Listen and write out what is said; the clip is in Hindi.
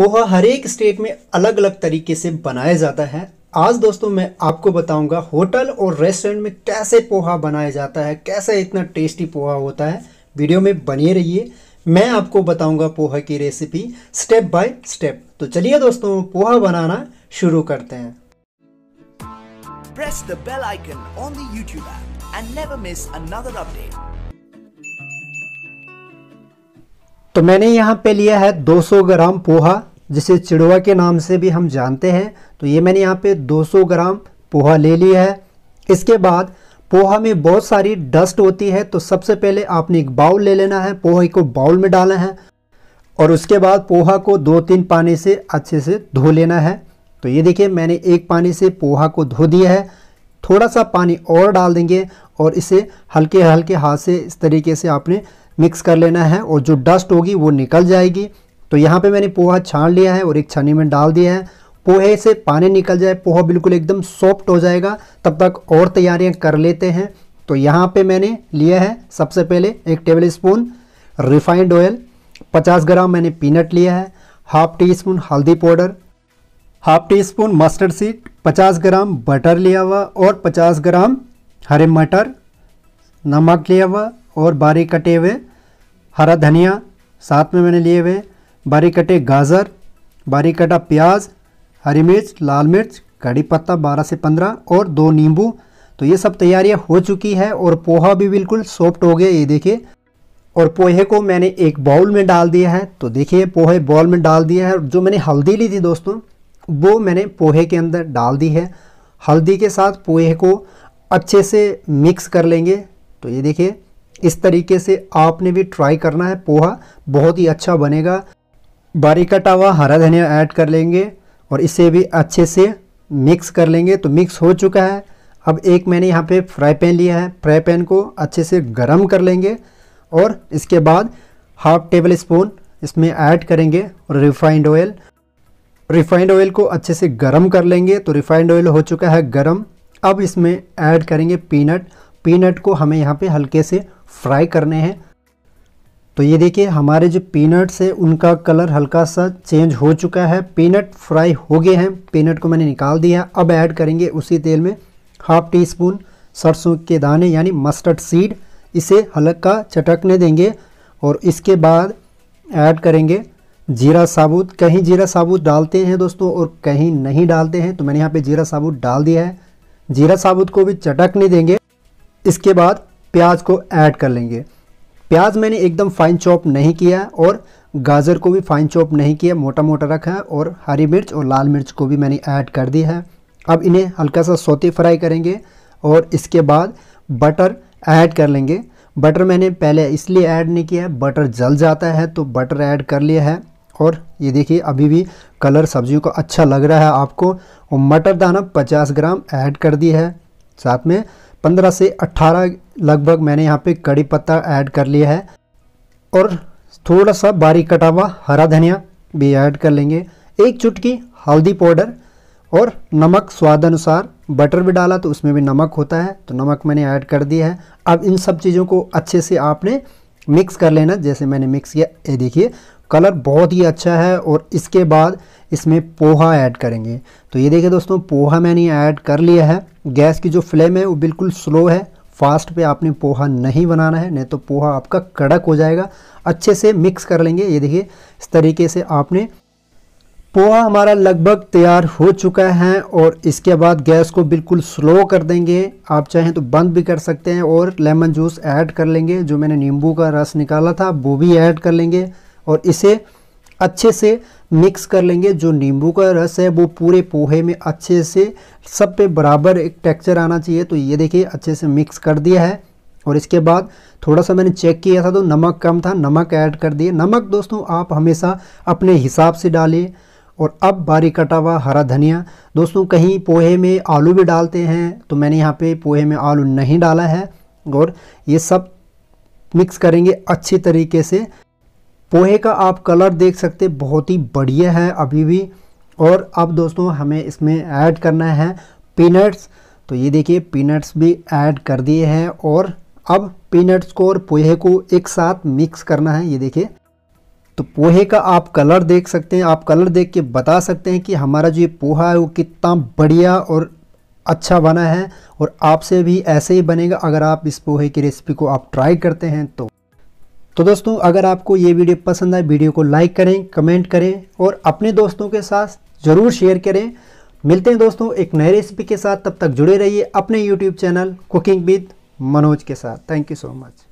पोहा हर एक स्टेट में अलग अलग तरीके से बनाया जाता है आज दोस्तों मैं आपको बताऊंगा होटल और रेस्टोरेंट में कैसे पोहा बनाया जाता है कैसे इतना टेस्टी पोहा होता है वीडियो में बने रहिए मैं आपको बताऊंगा पोहा की रेसिपी स्टेप बाय स्टेप तो चलिए दोस्तों पोहा बनाना शुरू करते हैं press the bell icon on the YouTube app and never miss another तो मैंने यहाँ पे लिया है 200 ग्राम पोहा जिसे चिड़वा के नाम से भी हम जानते हैं तो ये मैंने यहाँ पे 200 ग्राम पोहा ले लिया है इसके बाद पोहा में बहुत सारी डस्ट होती है तो सबसे पहले आपने एक बाउल ले लेना है पोहे को बाउल में डालना है और उसके बाद पोहा को दो तीन पानी से अच्छे से धो लेना है तो ये देखिए मैंने एक पानी से पोहा को धो दिया है थोड़ा सा पानी और डाल देंगे और इसे हल्के हल्के हाथ से इस तरीके से आपने मिक्स कर लेना है और जो डस्ट होगी वो निकल जाएगी तो यहाँ पे मैंने पोहा छान लिया है और एक छानी में डाल दिया है पोहे से पानी निकल जाए पोहा बिल्कुल एकदम सॉफ्ट हो जाएगा तब तक और तैयारियाँ कर लेते हैं तो यहाँ पे मैंने लिया है सबसे पहले एक tablespoon refined oil 50 gram मैंने पीनट लिया है हाफ टी स्पून हल्दी powder half teaspoon mustard seed 50 gram butter लिया हुआ और 50 ग्राम हरे मटर नमक लिया हुआ और बारीक कटे हुए हरा धनिया साथ में मैंने लिए हुए बारीक कटे गाजर बारीक कटा प्याज हरी मिर्च लाल मिर्च कड़ी पत्ता 12 से 15 और दो नींबू तो ये सब तैयारियाँ हो चुकी है और पोहा भी बिल्कुल सॉफ्ट हो गया ये देखिए और पोहे को मैंने एक बाउल में डाल दिया है तो देखिए पोहे बाउल में डाल दिया है जो मैंने हल्दी ली थी दोस्तों वो मैंने पोहे के अंदर डाल दी है हल्दी के साथ पोहे को अच्छे से मिक्स कर लेंगे तो ये देखिए इस तरीके से आपने भी ट्राई करना है पोहा बहुत ही अच्छा बनेगा बारीक कटा हुआ हरा धनिया ऐड कर लेंगे और इसे भी अच्छे से मिक्स कर लेंगे तो मिक्स हो चुका है अब एक मैंने यहाँ पे फ्राई पैन लिया है फ्राई पैन को अच्छे से गर्म कर लेंगे और इसके बाद हाफ टेबल स्पून इसमें ऐड करेंगे रिफाइंड ऑयल रिफाइंड ऑयल को अच्छे से गर्म कर लेंगे तो रिफाइंड ऑयल हो चुका है गर्म अब इसमें ऐड करेंगे पीनट पीनट को हमें यहाँ पे हल्के से फ्राई करने हैं तो ये देखिए हमारे जो पीनट्स है उनका कलर हल्का सा चेंज हो चुका है पीनट फ्राई हो गए हैं पीनट को मैंने निकाल दिया अब ऐड करेंगे उसी तेल में हाफ टी स्पून सरसों के दाने यानी मस्टर्ड सीड इसे हल्का चटकने देंगे और इसके बाद ऐड करेंगे जीरा साबुत कहीं जीरा साबुत डालते हैं दोस्तों और कहीं नहीं डालते हैं तो मैंने यहाँ पे जीरा साबुत डाल दिया है जीरा साबुत को भी चटकने देंगे इसके बाद प्याज को ऐड कर लेंगे प्याज मैंने एकदम फाइन चॉप नहीं किया और गाजर को भी फाइन चॉप नहीं किया मोटा मोटा रखा है और हरी मिर्च और लाल मिर्च को भी मैंने ऐड कर दिया है अब इन्हें हल्का सा सोते फ्राई करेंगे और इसके बाद बटर ऐड कर लेंगे बटर मैंने पहले इसलिए ऐड नहीं किया है बटर जल जाता है तो बटर ऐड कर लिया है और ये देखिए अभी भी कलर सब्जियों का अच्छा लग रहा है आपको और मटर दाना 50 ग्राम ऐड कर दिया है साथ में 15 से अट्ठारह लगभग मैंने यहाँ पे कड़ी पत्ता ऐड कर लिया है और थोड़ा सा बारीक कटा हुआ हरा धनिया भी ऐड कर लेंगे एक चुटकी हल्दी पाउडर और नमक स्वाद अनुसार बटर भी डाला तो उसमें भी नमक होता है तो नमक मैंने ऐड कर दिया है अब इन सब चीज़ों को अच्छे से आपने मिक्स कर लेना जैसे मैंने मिक्स किया ये देखिए कलर बहुत ही अच्छा है और इसके बाद इसमें पोहा ऐड करेंगे तो ये देखिए दोस्तों पोहा मैंने ऐड कर लिया है गैस की जो फ्लेम है वो बिल्कुल स्लो है फास्ट पे आपने पोहा नहीं बनाना है नहीं तो पोहा आपका कड़क हो जाएगा अच्छे से मिक्स कर लेंगे ये देखिए इस तरीके से आपने पोहा हमारा लगभग तैयार हो चुका है और इसके बाद गैस को बिल्कुल स्लो कर देंगे आप चाहें तो बंद भी कर सकते हैं और लेमन जूस ऐड कर लेंगे जो मैंने नींबू का रस निकाला था वो भी ऐड कर लेंगे और इसे अच्छे से मिक्स कर लेंगे जो नींबू का रस है वो पूरे पोहे में अच्छे से सब पे बराबर एक टेक्सचर आना चाहिए तो ये देखिए अच्छे से मिक्स कर दिया है और इसके बाद थोड़ा सा मैंने चेक किया था तो नमक कम था नमक ऐड कर दिए नमक दोस्तों आप हमेशा अपने हिसाब से डालिए और अब बारीक कटा हुआ हरा धनिया दोस्तों कहीं पोहे में आलू भी डालते हैं तो मैंने यहाँ पे पोहे में आलू नहीं डाला है और ये सब मिक्स करेंगे अच्छी तरीके से पोहे का आप कलर देख सकते बहुत ही बढ़िया है अभी भी और अब दोस्तों हमें इसमें ऐड करना है पीनट्स तो ये देखिए पीनट्स भी ऐड कर दिए हैं और अब पीनट्स को और पोहे को एक साथ मिक्स करना है ये देखिए तो पोहे का आप कलर देख सकते हैं आप कलर देख के बता सकते हैं कि हमारा जो ये पोहा है वो कितना बढ़िया और अच्छा बना है और आपसे भी ऐसे ही बनेगा अगर आप इस पोहे की रेसिपी को आप ट्राई करते हैं तो तो दोस्तों अगर आपको ये वीडियो पसंद आए वीडियो को लाइक करें कमेंट करें और अपने दोस्तों के साथ ज़रूर शेयर करें मिलते हैं दोस्तों एक नए रेसिपी के साथ तब तक जुड़े रहिए अपने YouTube channel cooking with Manoj के साथ थैंक यू सो मच